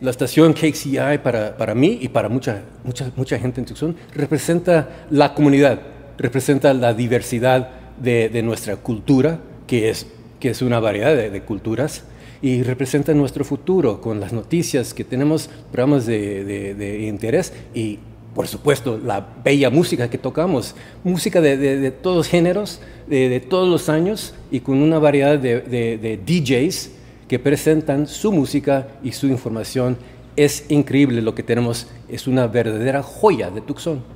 la estación KCI para, mí y para mucha, mucha, gente en Tucson representa la comunidad, representa la diversidad de, nuestra cultura, que es, una variedad de, culturas, y representa nuestro futuro con las noticias que tenemos, programas de, de interés y, por supuesto, la bella música que tocamos, música de, todos los géneros, de, todos los años y con una variedad de DJs que presentan su música y su información. Es increíble lo que tenemos, es una verdadera joya de Tucson.